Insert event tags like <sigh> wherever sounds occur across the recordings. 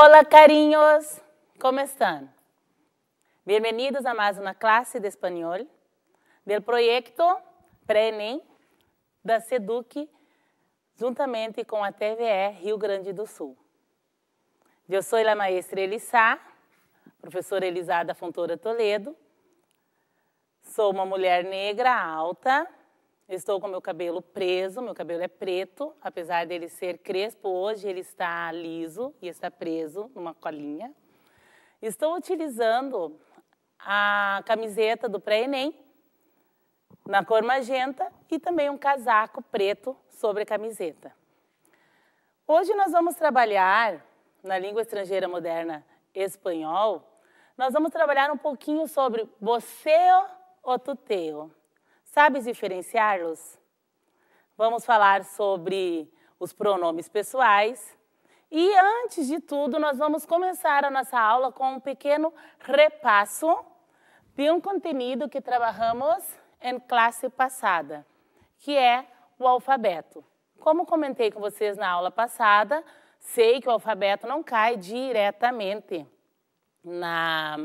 Olá, carinhos! Como estão? Bem-vindos a mais uma classe de espanhol do projeto Prenem da SEDUC, juntamente com a TVE Rio Grande do Sul. Eu sou a maestra Elisá, professora da Fontoura Toledo. Sou uma mulher negra alta, Estou com meu cabelo preso, meu cabelo é preto, apesar dele ser crespo, hoje ele está liso e está preso numa colinha. Estou utilizando a camiseta do pré-ENEM, na cor magenta, e também um casaco preto sobre a camiseta. Hoje nós vamos trabalhar, na língua estrangeira moderna espanhol, nós vamos trabalhar um pouquinho sobre você ou tuteo. Sabes diferenciá-los? Vamos falar sobre os pronomes pessoais. E antes de tudo, nós vamos começar a nossa aula com um pequeno repasso de um conteúdo que trabalhamos em classe passada, que é o alfabeto. Como comentei com vocês na aula passada, sei que o alfabeto não cai diretamente na,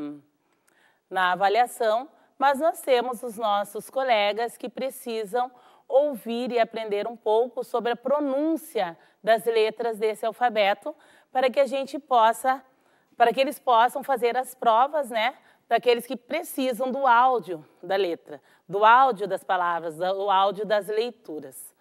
na avaliação, mas nós temos os nossos colegas que precisam ouvir e aprender um pouco sobre a pronúncia das letras desse alfabeto para que a gente possa, para que eles possam fazer as provas, né, daqueles que precisam do áudio da letra, do áudio das palavras, do áudio das leituras.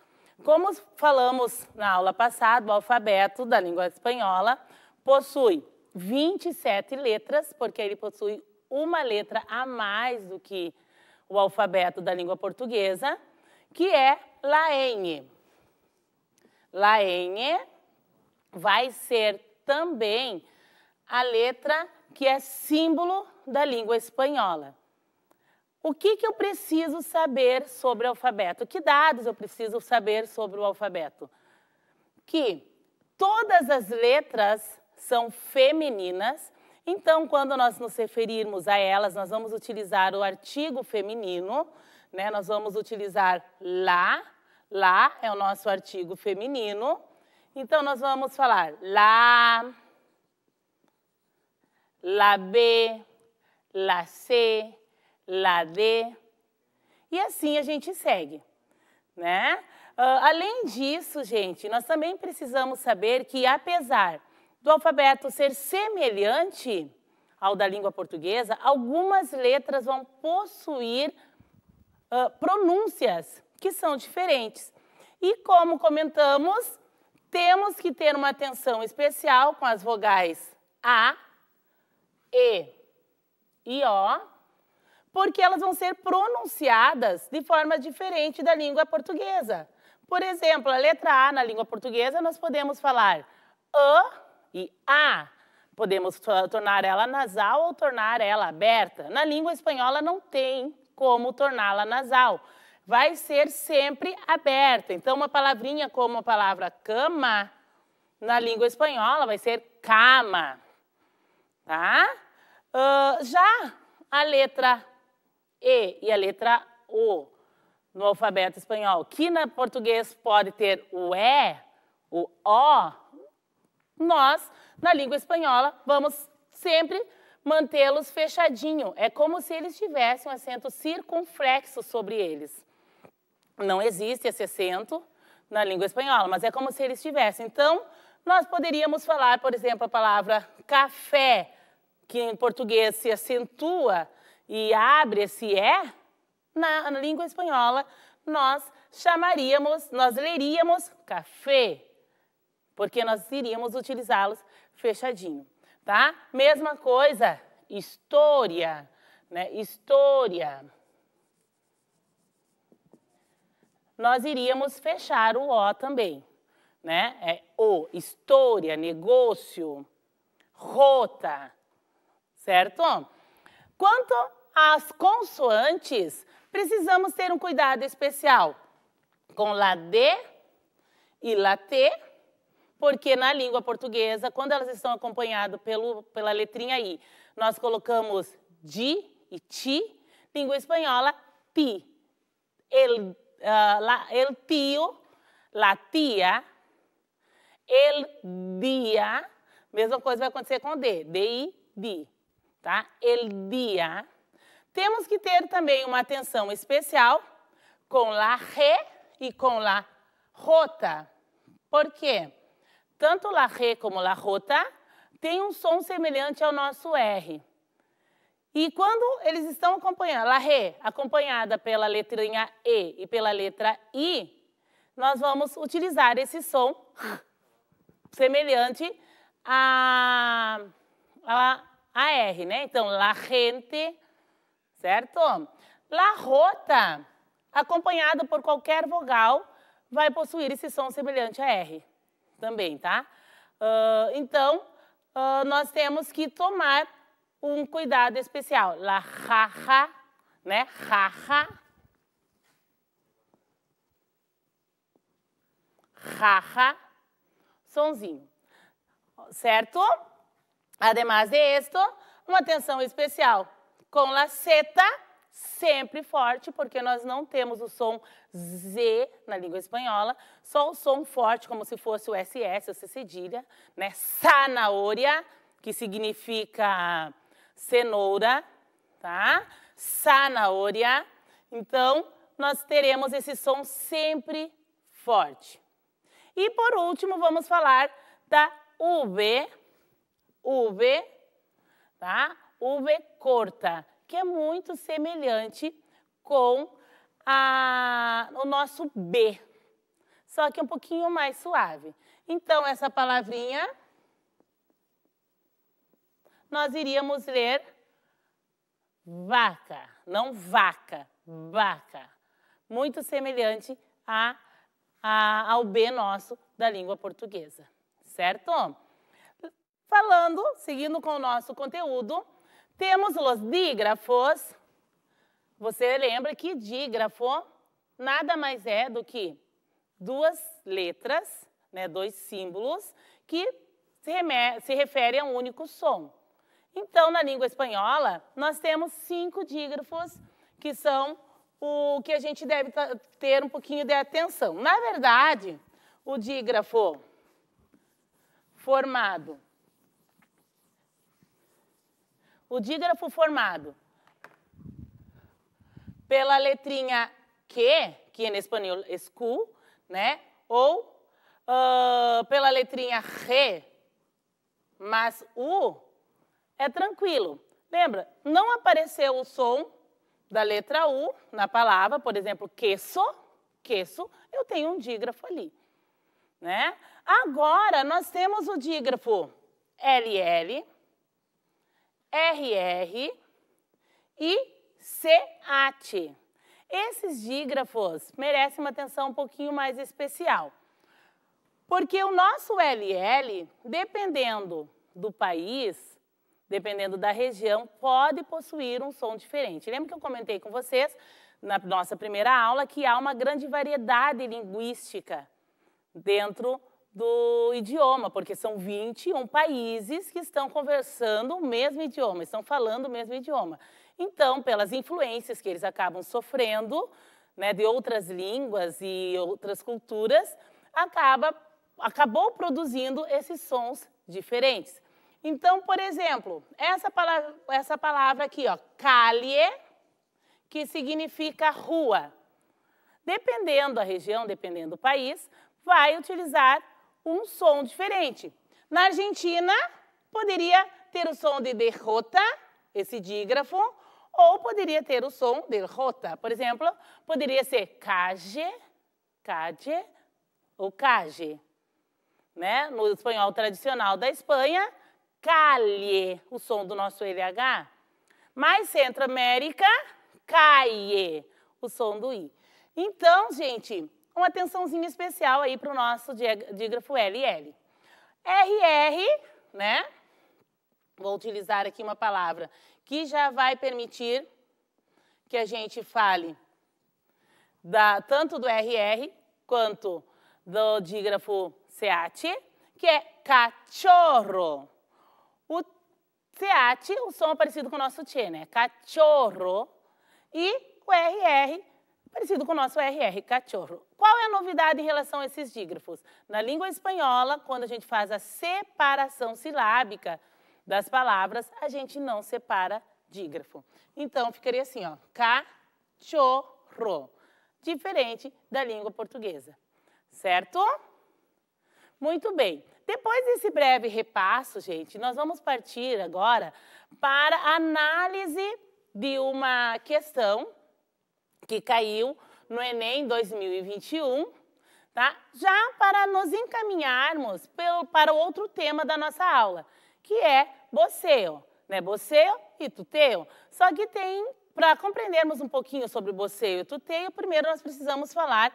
Como falamos na aula passada, o alfabeto da língua espanhola possui 27 letras, porque ele possui uma letra a mais do que o alfabeto da língua portuguesa, que é Laene. n vai ser também a letra que é símbolo da língua espanhola. O que, que eu preciso saber sobre o alfabeto? Que dados eu preciso saber sobre o alfabeto? Que todas as letras são femininas então, quando nós nos referirmos a elas, nós vamos utilizar o artigo feminino, né? Nós vamos utilizar lá, lá é o nosso artigo feminino. Então, nós vamos falar lá, lá B, lá C, lá D. E assim a gente segue, né? Uh, além disso, gente, nós também precisamos saber que, apesar do alfabeto ser semelhante ao da língua portuguesa, algumas letras vão possuir uh, pronúncias que são diferentes. E como comentamos, temos que ter uma atenção especial com as vogais A, E e O, porque elas vão ser pronunciadas de forma diferente da língua portuguesa. Por exemplo, a letra A na língua portuguesa nós podemos falar A e A. Podemos tornar ela nasal ou tornar ela aberta. Na língua espanhola não tem como torná-la nasal. Vai ser sempre aberta. Então, uma palavrinha como a palavra cama, na língua espanhola vai ser cama. Tá? Uh, já a letra E e a letra O no alfabeto espanhol, que na português pode ter o E, o O, nós, na língua espanhola, vamos sempre mantê-los fechadinho. É como se eles tivessem um acento circunflexo sobre eles. Não existe esse acento na língua espanhola, mas é como se eles tivessem. Então, nós poderíamos falar, por exemplo, a palavra café, que em português se acentua e abre esse é, na língua espanhola nós chamaríamos, nós leríamos café porque nós iríamos utilizá-los fechadinho, tá? Mesma coisa, história, né? História. Nós iríamos fechar o O também, né? É o, história, negócio, rota, certo? Quanto às consoantes, precisamos ter um cuidado especial com la D e la T porque na língua portuguesa, quando elas estão acompanhadas pelo, pela letrinha I, nós colocamos di e ti, língua espanhola, ti, El, uh, la, el tio, la tia, el dia, mesma coisa vai acontecer com D, di, di, tá? El dia. Temos que ter também uma atenção especial com la re e com la rota. Por quê? tanto la ré como la rota tem um som semelhante ao nosso R. E quando eles estão acompanhando, la ré acompanhada pela letrinha E e pela letra I, nós vamos utilizar esse som <laughs> semelhante a, a, a R, né? Então, la gente, certo? La rota, acompanhada por qualquer vogal, vai possuir esse som semelhante a R também, tá? Uh, então, uh, nós temos que tomar um cuidado especial. La jaja, né? Jaja. Jaja. Sonzinho. Certo? Ademais de esto, uma atenção especial com la seta sempre forte, porque nós não temos o som Z na língua espanhola, só o som forte, como se fosse o SS, o C cedilha, né? Sanaória, que significa cenoura, tá? Sanaória. Então, nós teremos esse som sempre forte. E por último, vamos falar da V, V, tá? V corta que é muito semelhante com a, o nosso B, só que um pouquinho mais suave. Então, essa palavrinha nós iríamos ler vaca, não vaca, vaca. Muito semelhante a, a, ao B nosso da língua portuguesa, certo? Falando, seguindo com o nosso conteúdo, temos os dígrafos. Você lembra que dígrafo nada mais é do que duas letras, né, dois símbolos, que se, se referem a um único som. Então, na língua espanhola, nós temos cinco dígrafos, que são o que a gente deve ter um pouquinho de atenção. Na verdade, o dígrafo formado o dígrafo formado pela letrinha Q, que em espanhol é school, né? Ou uh, pela letrinha R, mas U é tranquilo. Lembra, não apareceu o som da letra U na palavra, por exemplo, queso, queso, eu tenho um dígrafo ali. Né? Agora, nós temos o dígrafo LL, RR e CAT. Esses dígrafos merecem uma atenção um pouquinho mais especial, porque o nosso LL, dependendo do país, dependendo da região, pode possuir um som diferente. Lembra que eu comentei com vocês na nossa primeira aula que há uma grande variedade linguística dentro do idioma, porque são 21 países que estão conversando o mesmo idioma, estão falando o mesmo idioma. Então, pelas influências que eles acabam sofrendo né, de outras línguas e outras culturas, acaba, acabou produzindo esses sons diferentes. Então, por exemplo, essa palavra, essa palavra aqui, ó, calle, que significa rua. Dependendo da região, dependendo do país, vai utilizar um som diferente. Na Argentina, poderia ter o som de derrota, esse dígrafo, ou poderia ter o som de rota. Por exemplo, poderia ser cage, calle ou cage. Né? No espanhol tradicional da Espanha, calle, o som do nosso LH. Mas Centro-América, calle, o som do I. Então, gente, uma atençãozinha especial aí para o nosso dígrafo LL. RR, né? Vou utilizar aqui uma palavra que já vai permitir que a gente fale da, tanto do RR quanto do dígrafo SEAT, que é cachorro. O SEAT, o som é parecido com o nosso T, né? Cachorro. E o RR, parecido com o nosso RR, cachorro. Qual é a novidade em relação a esses dígrafos? Na língua espanhola, quando a gente faz a separação silábica das palavras, a gente não separa dígrafo. Então, ficaria assim, ó, cachorro, diferente da língua portuguesa, certo? Muito bem. Depois desse breve repasso, gente, nós vamos partir agora para a análise de uma questão que caiu no Enem 2021, tá? já para nos encaminharmos para o outro tema da nossa aula, que é boceio, né? Boceio e tuteu. Só que tem, para compreendermos um pouquinho sobre boceio e tuteio, primeiro nós precisamos falar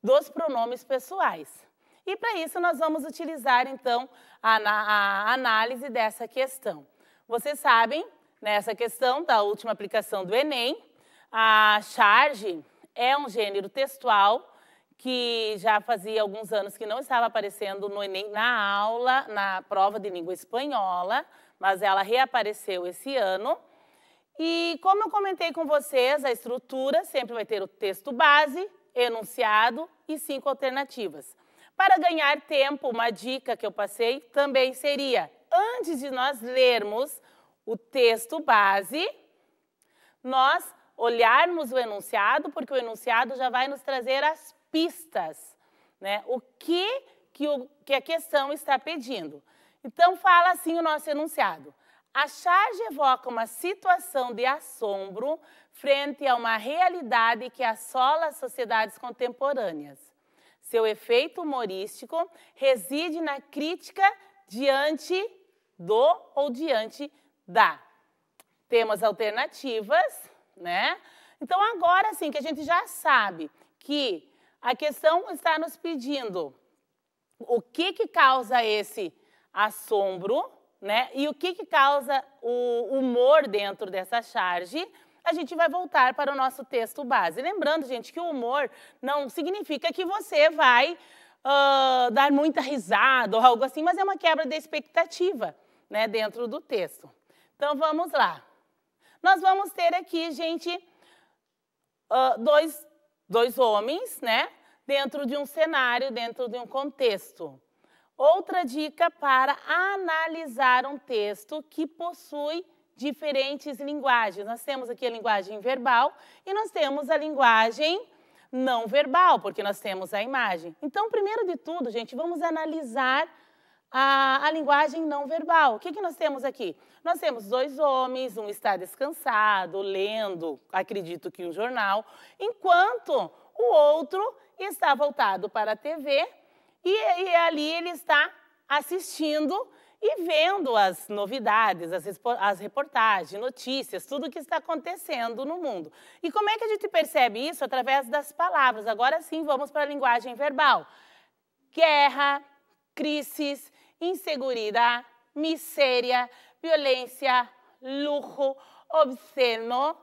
dos pronomes pessoais. E para isso nós vamos utilizar, então, a, a análise dessa questão. Vocês sabem, nessa né, questão da última aplicação do Enem, a charge é um gênero textual que já fazia alguns anos que não estava aparecendo no Enem na aula, na prova de língua espanhola, mas ela reapareceu esse ano. E como eu comentei com vocês, a estrutura sempre vai ter o texto base, enunciado e cinco alternativas. Para ganhar tempo, uma dica que eu passei também seria: antes de nós lermos o texto base, nós olharmos o enunciado, porque o enunciado já vai nos trazer as pistas, né? O que que, o, que a questão está pedindo. Então, fala assim o nosso enunciado. A charge evoca uma situação de assombro frente a uma realidade que assola as sociedades contemporâneas. Seu efeito humorístico reside na crítica diante do ou diante da. Temos alternativas né? Então, agora sim, que a gente já sabe que a questão está nos pedindo o que, que causa esse assombro, né? E o que, que causa o humor dentro dessa charge, a gente vai voltar para o nosso texto base. Lembrando, gente, que o humor não significa que você vai uh, dar muita risada ou algo assim, mas é uma quebra de expectativa né, dentro do texto. Então, vamos lá nós vamos ter aqui, gente, ah, dois, dois homens, né? Dentro de um cenário, dentro de um contexto. Outra dica para analisar um texto que possui diferentes linguagens. Nós temos aqui a linguagem verbal e nós temos a linguagem não verbal, porque nós temos a imagem. Então, primeiro de tudo, gente, vamos analisar a, a linguagem não verbal. O que, que nós temos aqui? Nós temos dois homens, um está descansado, lendo, acredito que um jornal, enquanto o outro está voltado para a TV e, e ali ele está assistindo e vendo as novidades, as, as, reportagens, notícias, tudo que está acontecendo no mundo. E como é que a gente percebe isso? Através das palavras. Agora sim, vamos para a linguagem verbal: guerra, crises, inseguridad, miséria, violência, luxo, obsceno.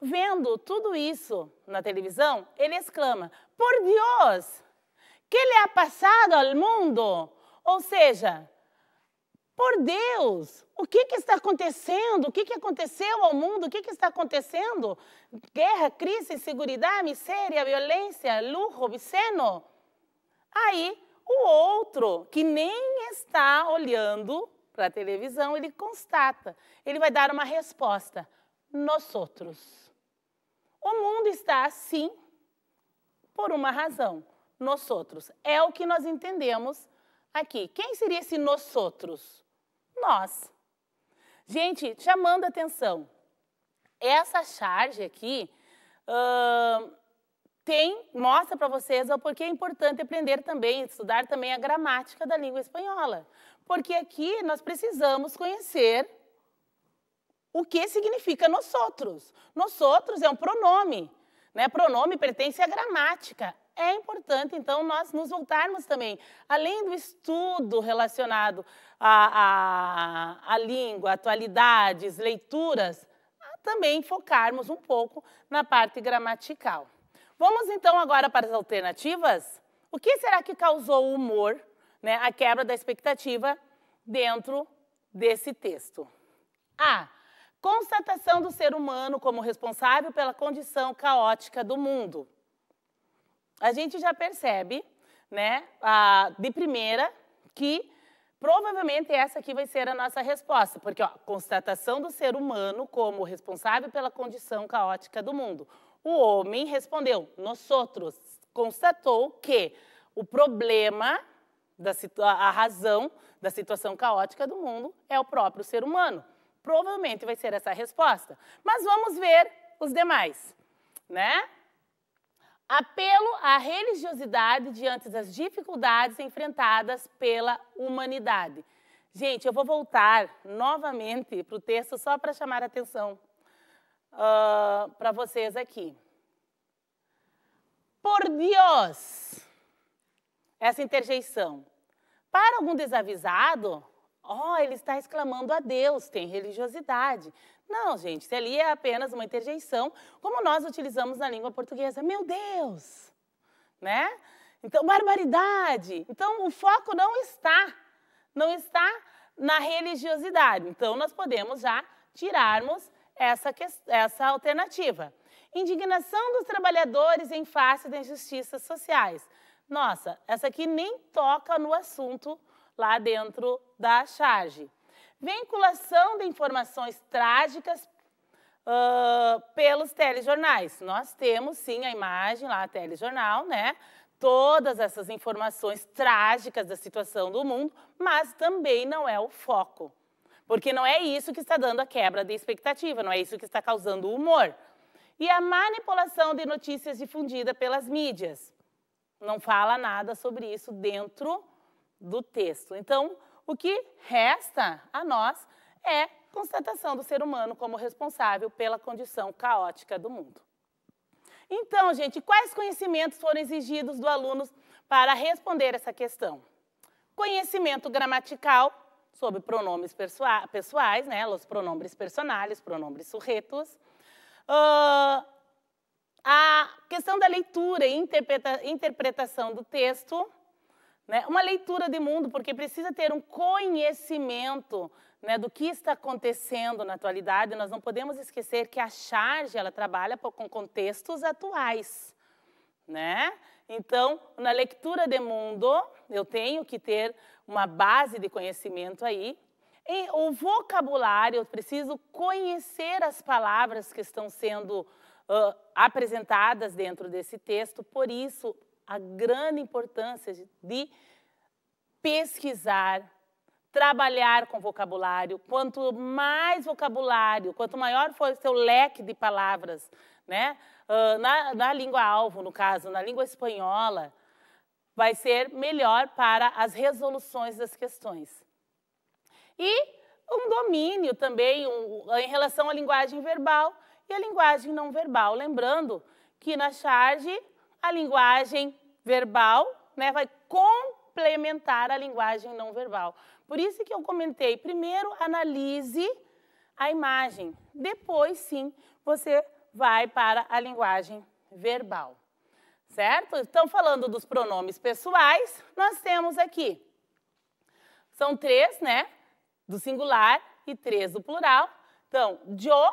Vendo tudo isso na televisão, ele exclama: Por Deus, que lhe ha passado ao mundo? Ou seja, por Deus, o que, que está acontecendo? O que, que aconteceu ao mundo? O que, que está acontecendo? Guerra, crise, insegurança, miséria, violência, luxo, obsceno. Aí o outro, que nem está olhando para a televisão, ele constata, ele vai dar uma resposta: nós outros. O mundo está assim por uma razão, nós outros. É o que nós entendemos aqui. Quem seria esse nós outros? Nós. Gente, chamando a atenção, essa charge aqui, uh, tem, mostra para vocês o porquê é importante aprender também, estudar também a gramática da língua espanhola. Porque aqui nós precisamos conhecer o que significa nós outros. Nós outros é um pronome, né? Pronome pertence à gramática. É importante, então, nós nos voltarmos também, além do estudo relacionado à, à, à língua, atualidades, leituras, também focarmos um pouco na parte gramatical. Vamos então agora para as alternativas? O que será que causou o humor, né, a quebra da expectativa dentro desse texto? A. Constatação do ser humano como responsável pela condição caótica do mundo. A gente já percebe, né, a, de primeira, que Provavelmente essa aqui vai ser a nossa resposta, porque ó, constatação do ser humano como responsável pela condição caótica do mundo. O homem respondeu: Nós outros. Constatou que o problema, da a razão da situação caótica do mundo é o próprio ser humano. Provavelmente vai ser essa a resposta. Mas vamos ver os demais, né? Apelo à religiosidade diante das dificuldades enfrentadas pela humanidade. Gente, eu vou voltar novamente para o texto só para chamar a atenção uh, ah, para vocês aqui. Por Deus! Essa interjeição. Para algum desavisado, ó, oh, ele está exclamando a Deus, tem religiosidade. Não, gente, isso ali é apenas uma interjeição, como nós utilizamos na língua portuguesa. Meu Deus! Né? Então, barbaridade. Então, o foco não está, não está na religiosidade. Então, nós podemos já tirarmos essa, essa alternativa. Indignação dos trabalhadores em face das injustiças sociais. Nossa, essa aqui nem toca no assunto lá dentro da charge. Vinculação de informações trágicas uh, pelos telejornais. Nós temos, sim, a imagem lá, telejornal, né? Todas essas informações trágicas da situação do mundo, mas também não é o foco. Porque não é isso que está dando a quebra de expectativa, não é isso que está causando o humor. E a manipulação de notícias difundida pelas mídias. Não fala nada sobre isso dentro do texto. Então, o que resta a nós é constatação do ser humano como responsável pela condição caótica do mundo. Então, gente, quais conhecimentos foram exigidos do aluno para responder essa questão? Conhecimento gramatical, sobre pronomes pessoais, né, os pronomes personais, pronomes sujeitos. Uh, ah, a questão da leitura e interpreta interpretação do texto, né, uma leitura de mundo, porque precisa ter um conhecimento né, do que está acontecendo na atualidade. Nós não podemos esquecer que a charge ela trabalha com contextos atuais, né? Então, na leitura de mundo, eu tenho que ter uma base de conhecimento aí. E o vocabulário, eu preciso conhecer as palavras que estão sendo uh, apresentadas dentro desse texto, por isso, a grande importância de pesquisar trabalhar com vocabulário. Quanto mais vocabulário, quanto maior for o seu leque de palavras, né? Uh, na, na língua alvo, no caso, na língua espanhola, vai ser melhor para as resoluções das questões. E um domínio também um, em relação à linguagem verbal e à linguagem não verbal. Lembrando que na charge, a linguagem verbal né, vai complementar complementar a linguagem não verbal. Por isso que eu comentei, primeiro analise a imagem, depois sim você vai para a linguagem verbal. Certo? Então, falando dos pronomes pessoais, nós temos aqui. São três, né? Do singular e três do plural. Então, jo,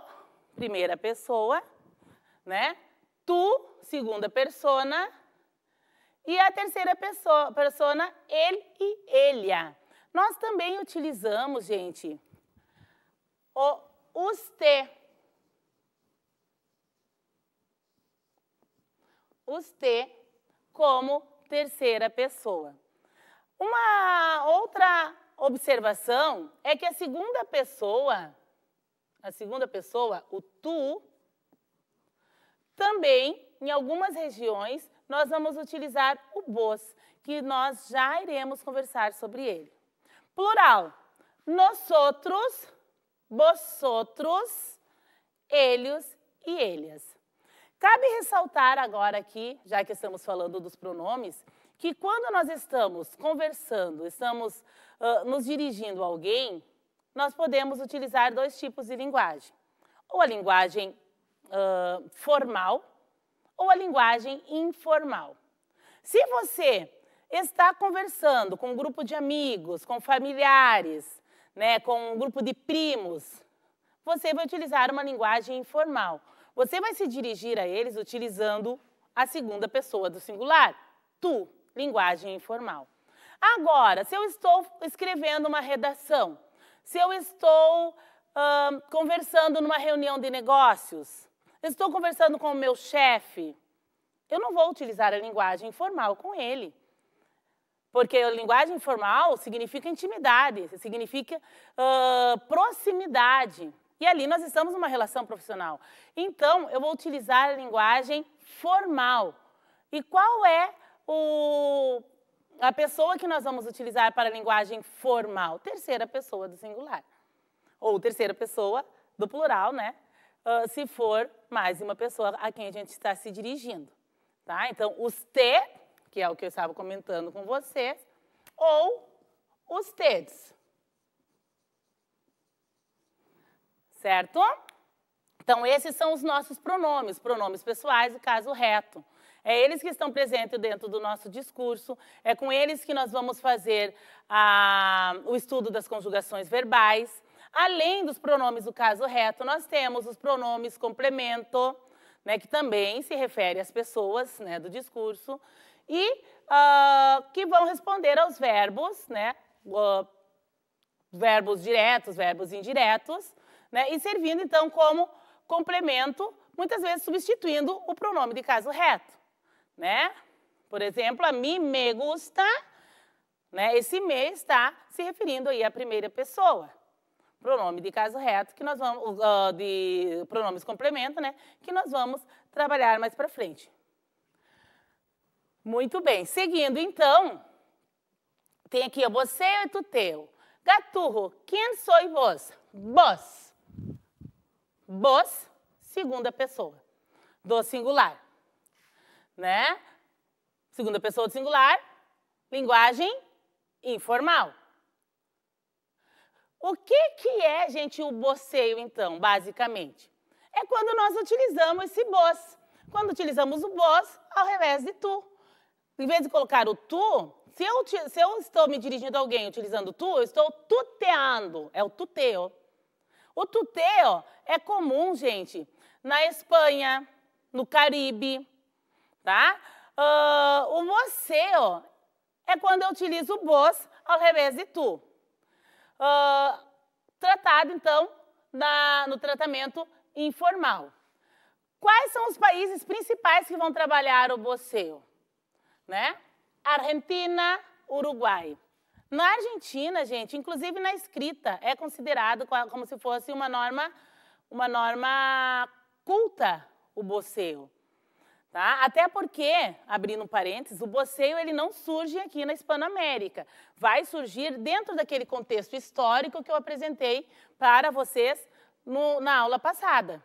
primeira pessoa, né? Tu, segunda persona, e a terceira pessoa, persona, ele e ele. Nós também utilizamos, gente, o, "usted", "usted" Os como terceira pessoa. Uma outra observação é que a segunda pessoa, a segunda pessoa, o tu, também, em algumas regiões, nós vamos utilizar o vos, que nós já iremos conversar sobre ele. Plural, nós outros, vosotros, eles e eles. Cabe ressaltar agora aqui, já que estamos falando dos pronomes, que quando nós estamos conversando, estamos uh, nos dirigindo a alguém, nós podemos utilizar dois tipos de linguagem. Ou a linguagem uh, formal, ou a linguagem informal. Se você está conversando com um grupo de amigos, com familiares, né, com um grupo de primos, você vai utilizar uma linguagem informal. Você vai se dirigir a eles utilizando a segunda pessoa do singular, tu, linguagem informal. Agora, se eu estou escrevendo uma redação, se eu estou conversando numa reunião de negócios, eu estou conversando com o meu chefe. Eu não vou utilizar a linguagem informal com ele. Porque a linguagem informal significa intimidade, significa uh, proximidade. E ali nós estamos numa relação profissional. Então, eu vou utilizar a linguagem formal. E qual é o, a pessoa que nós vamos utilizar para a linguagem formal? Terceira pessoa do singular. Ou terceira pessoa do plural, né? uh, se for mais uma pessoa a quem a gente está se dirigindo. Tá? Então, os T, que é o que eu estava comentando com vocês, ou os TEDs. Certo? Então, esses são os nossos pronomes, pronomes pessoais e caso reto. É eles que estão presentes dentro do nosso discurso, é com eles que nós vamos fazer a, ah, o estudo das conjugações verbais, Além dos pronomes do caso reto, nós temos os pronomes complemento, né, que também se refere às pessoas né, do discurso, e uh, que vão responder aos verbos, né, uh, verbos diretos, verbos indiretos, né, e servindo então como complemento, muitas vezes substituindo o pronome de caso reto. Né? Por exemplo, a mim me gusta, né, esse me está se referindo aí à primeira pessoa pronome de caso reto, que nós vamos, uh, de pronomes complemento, né? Que nós vamos trabalhar mais para frente. Muito bem, seguindo então, tem aqui ó, você e tu teu. Gaturro, quem e vos? Vos. Vos, segunda pessoa, do singular. Né? Segunda pessoa do singular, linguagem informal. O que, que é, gente, o boceio, então, basicamente? É quando nós utilizamos esse boss. Quando utilizamos o boss ao revés de tu. Em vez de colocar o tu, se eu, se eu estou me dirigindo a alguém utilizando tu, eu estou tuteando. É o tuteo. O tuteo é comum, gente, na Espanha, no Caribe, tá? Uh, o você é quando eu utilizo o vos ao revés de tu uh, tratado, então, na, no tratamento informal. Quais são os países principais que vão trabalhar o boceio? Né? Argentina, Uruguai. Na Argentina, gente, inclusive na escrita, é considerado como se fosse uma norma, uma norma culta o boceio. Tá? Até porque, abrindo parênteses, o boceio ele não surge aqui na Hispanoamérica. Vai surgir dentro daquele contexto histórico que eu apresentei para vocês no, na aula passada.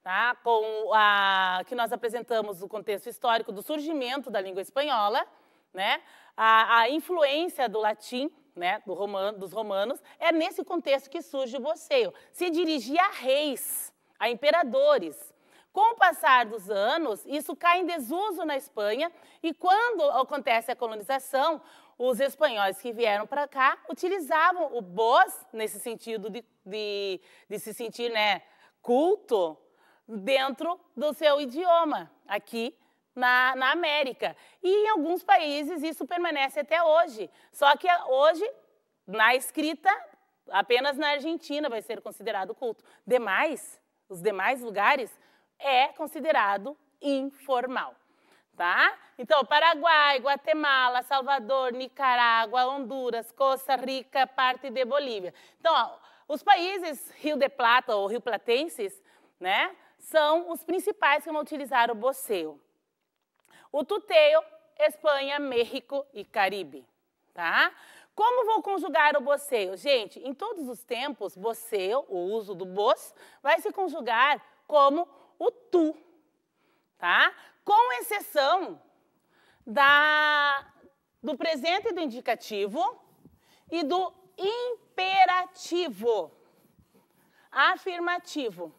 Tá? Com a, que nós apresentamos o contexto histórico do surgimento da língua espanhola, né? a, a influência do latim né, do romano, dos romanos, é nesse contexto que surge o boceio. Se dirigia a reis, a imperadores, com o passar dos anos, isso cai em desuso na Espanha e quando acontece a colonização, os espanhóis que vieram para cá utilizavam o bos nesse sentido de, de, de, se sentir né, culto dentro do seu idioma aqui na, na América. E em alguns países isso permanece até hoje. Só que hoje, na escrita, apenas na Argentina vai ser considerado culto. Demais, os demais lugares é considerado informal. Tá? Então, Paraguai, Guatemala, Salvador, Nicarágua, Honduras, Costa Rica, parte de Bolívia. Então, ó, os países Rio de Plata ou Rio Platenses, né, são os principais que vão utilizar o boceio. O tuteio, Espanha, México e Caribe, tá? Como vou conjugar o boceio? Gente, em todos os tempos, boceio, o uso do bos, vai se conjugar como o tu, tá? Com exceção da, do presente do indicativo e do imperativo afirmativo.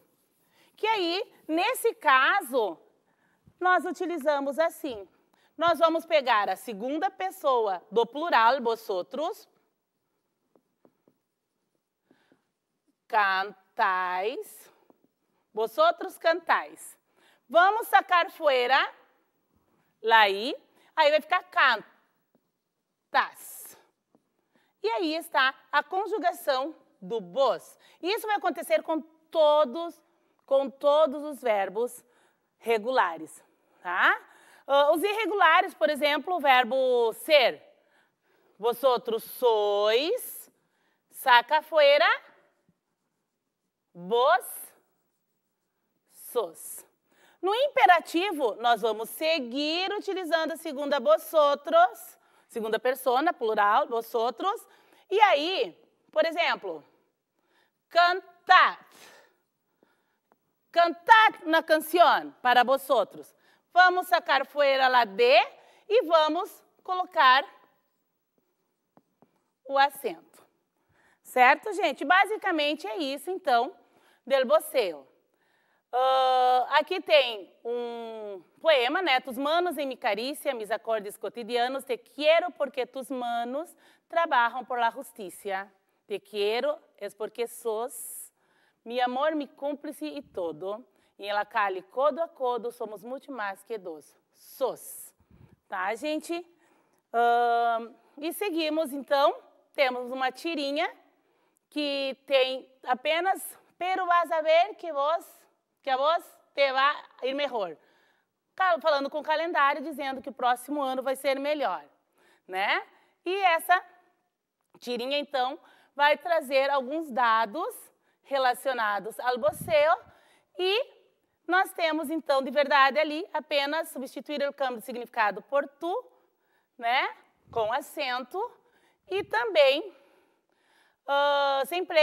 Que aí, nesse caso, nós utilizamos assim. Nós vamos pegar a segunda pessoa do plural, vosotros, cantais, Vosotros cantais. Vamos sacar fora, laí. Aí vai ficar cantas. E aí está a conjugação do vos. Isso vai acontecer com todos, com todos os verbos regulares, tá? Ah, os irregulares, por exemplo, o verbo ser. Vosotros sois, saca fora, vos no imperativo, nós vamos seguir utilizando a segunda vosotros, segunda persona, plural, vosotros. E aí, por exemplo, cantat. Cantat na canção para vosotros. Vamos sacar fora lá de e vamos colocar o acento. Certo, gente? Basicamente é isso, então, del voceo. Uh, aqui tem um poema, né? Tus manos em mi carícia, mis acordes cotidianos, te quero porque tus manos trabalham por la justicia. Te quero es porque sos mi amor, mi cúmplice e todo. E ela cale codo a codo, somos muito mais que dos. Sos. Tá, gente? Uh, e seguimos, então, temos uma tirinha que tem apenas Pero vas a ver que vos que a voz te vai ir melhor. Falando com o calendário, dizendo que o próximo ano vai ser melhor, né? E essa tirinha, então, vai trazer alguns dados relacionados ao boceo. e nós temos, então, de verdade ali, apenas substituir o câmbio de significado por tu, né? Com acento. E também, uh, ah, sempre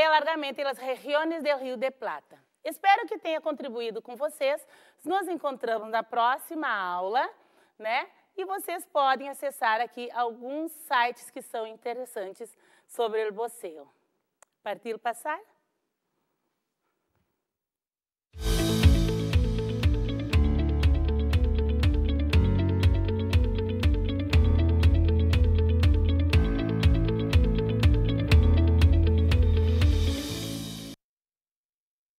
em las regiões do Rio de Plata. Espero que tenha contribuído com vocês. Nos encontramos na próxima aula, né? E vocês podem acessar aqui alguns sites que são interessantes sobre o boceio. Partiu passar?